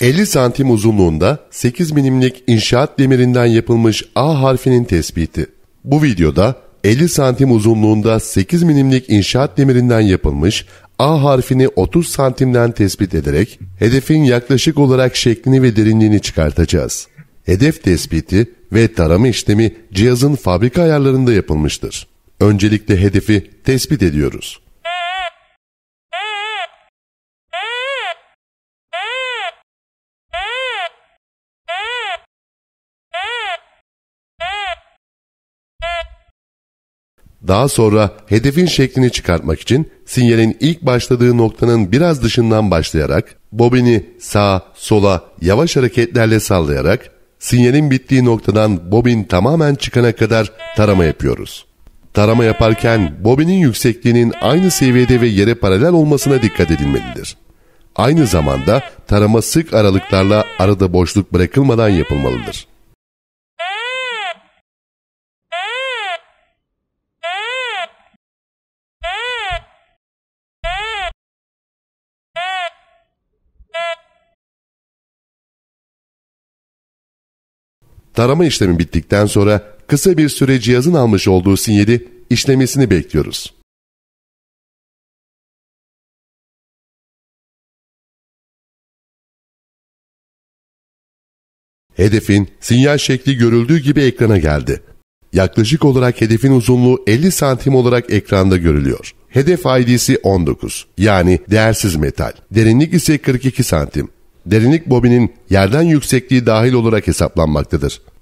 50 santim uzunluğunda 8 milimlik inşaat demirinden yapılmış A harfinin tespiti. Bu videoda 50 santim uzunluğunda 8 milimlik inşaat demirinden yapılmış A harfini 30 santimden tespit ederek hedefin yaklaşık olarak şeklini ve derinliğini çıkartacağız. Hedef tespiti ve tarama işlemi cihazın fabrika ayarlarında yapılmıştır. Öncelikle hedefi tespit ediyoruz. Daha sonra hedefin şeklini çıkartmak için sinyalin ilk başladığı noktanın biraz dışından başlayarak bobini sağ, sola yavaş hareketlerle sallayarak sinyalin bittiği noktadan bobin tamamen çıkana kadar tarama yapıyoruz. Tarama yaparken bobinin yüksekliğinin aynı seviyede ve yere paralel olmasına dikkat edilmelidir. Aynı zamanda tarama sık aralıklarla arada boşluk bırakılmadan yapılmalıdır. Tarama işlemi bittikten sonra kısa bir süre cihazın almış olduğu sinyali işlemesini bekliyoruz. Hedefin sinyal şekli görüldüğü gibi ekrana geldi. Yaklaşık olarak hedefin uzunluğu 50 santim olarak ekranda görülüyor. Hedef ID'si 19 yani değersiz metal. Derinlik ise 42 santim derinlik bobinin yerden yüksekliği dahil olarak hesaplanmaktadır.